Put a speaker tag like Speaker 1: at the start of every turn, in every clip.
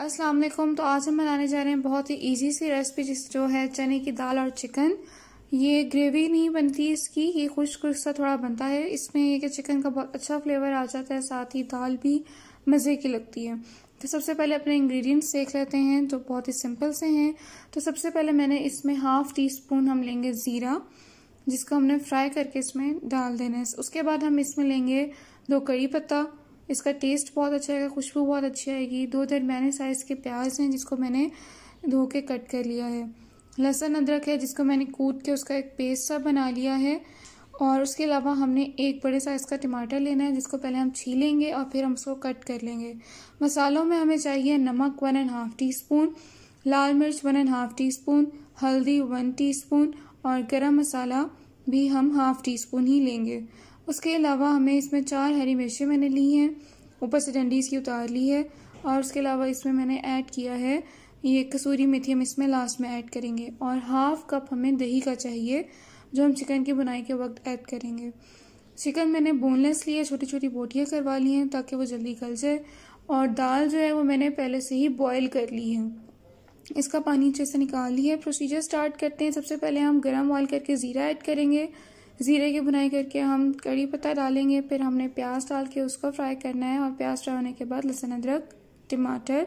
Speaker 1: अस्सलाम वालेकुम तो आज हम बनाने जा रहे हैं बहुत ही इजी सी रेसिपी जिस जो है चने की दाल और चिकन ये ग्रेवी नहीं बनती इसकी ये खुश खुश सा थोड़ा बनता है इसमें ये कि चिकन का बहुत अच्छा फ्लेवर आ जाता है साथ ही दाल भी मज़े की लगती है तो सबसे पहले अपने इंग्रेडिएंट्स देख लेते हैं जो बहुत ही सिंपल से हैं तो सबसे पहले मैंने इसमें हाफ़ टी स्पून हम लेंगे ज़ीरा जिसको हमने फ्राई करके इसमें डाल देना है उसके बाद हम इसमें लेंगे दो कड़ी पत्ता इसका टेस्ट बहुत अच्छा आएगा खुशबू बहुत अच्छी आएगी दो दरमियाने साइज़ के प्याज हैं जिसको मैंने धो के कट कर लिया है लहसुन अदरक है जिसको मैंने कूट के उसका एक पेस्ट सा बना लिया है और उसके अलावा हमने एक बड़े साइज़ का टमाटर लेना है जिसको पहले हम छीलेंगे और फिर हम उसको कट कर लेंगे मसालों में हमें चाहिए नमक one and half teaspoon लाल मिर्च one and half teaspoon हल्दी वन टी स्पून और गरम मसाला भी हम हाफ़ टी स्पून ही लेंगे उसके अलावा हमें इसमें चार हरी मिर्चें मैंने ली हैं ऊपर से डंडी इसकी उतार ली है और उसके अलावा इसमें मैंने ऐड किया है ये कसूरी मेथी हम इसमें लास्ट में ऐड करेंगे और हाफ कप हमें दही का चाहिए जो हम चिकन की बुनाई के वक्त ऐड करेंगे चिकन मैंने बोनलेस लिया छोटी छोटी बोटियाँ करवा ली हैं ताकि वो जल्दी गल जाए और दाल जो है वो मैंने पहले से ही बॉयल कर ली है इसका पानी अच्छे से निकाल लिया है प्रोसीजर स्टार्ट करते हैं सबसे पहले हम गरम ऑयल करके ज़ीरा ऐड करेंगे ज़ीरे की बुनाई करके हम कड़ी पत्ता डालेंगे फिर हमने प्याज डाल के उसको फ्राई करना है और प्याज फ्राई होने के बाद लहसुन अदरक टमाटर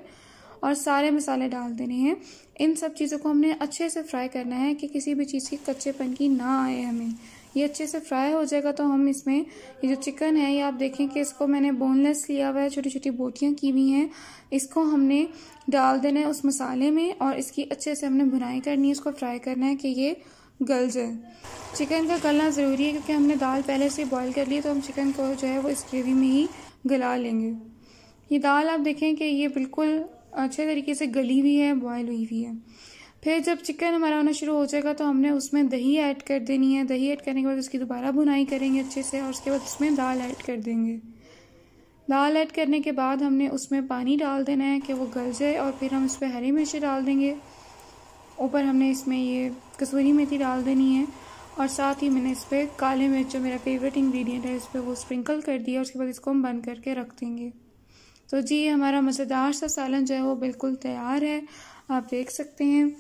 Speaker 1: और सारे मसाले डाल देने हैं इन सब चीज़ों को हमने अच्छे से फ्राई करना है कि किसी भी चीज़ की कच्चेपन की ना आए हमें ये अच्छे से फ्राई हो जाएगा तो हम इसमें ये जो चिकन है ये आप देखें कि इसको मैंने बोनलेस लिया हुआ है छोटी छोटी बोटियाँ की हुई हैं इसको हमने डाल देना है उस मसाले में और इसकी अच्छे से हमने बुनाई करनी है इसको फ्राई करना है कि ये गल जाए चिकन का गलना ज़रूरी है क्योंकि हमने दाल पहले से बॉईल कर ली तो हम चिकन को जो है वो इस ग्रेवी में ही गला लेंगे ये दाल आप देखें कि ये बिल्कुल अच्छे तरीके से गली हुई है बॉयल हुई हुई है फिर जब चिकन हमारा होना शुरू हो जाएगा तो हमने उसमें दही ऐड कर देनी है दही ऐड करने के बाद उसकी दोबारा बुनाई करेंगे अच्छे से और उसके बाद उसमें दाल ऐड कर देंगे दाल ऐड करने के बाद हमने उसमें पानी डाल देना है कि वो गल जाए और फिर हम उस पर हरी मिर्ची डाल देंगे ऊपर हमने इसमें ये कसूरी मेथी डाल देनी है और साथ ही मैंने इस पर काले मिर्च जो मेरा फेवरेट इंग्रेडिएंट है इस पर वो स्प्रिंकल कर दिया और उसके बाद इसको हम बंद करके रख देंगे तो जी हमारा मज़ेदार सा सालन जो है वो बिल्कुल तैयार है आप देख सकते हैं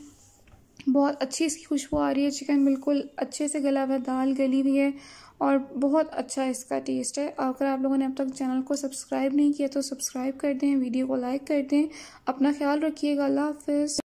Speaker 1: बहुत अच्छी इसकी खुशबू आ रही है चिकन बिल्कुल अच्छे से गला हुआ दाल गली हुई है और बहुत अच्छा इसका टेस्ट है अगर आप लोगों ने अब तक चैनल को सब्सक्राइब नहीं किया तो सब्सक्राइब कर दें वीडियो को लाइक कर दें अपना ख्याल रखिएगा अल्लाह हाफिज़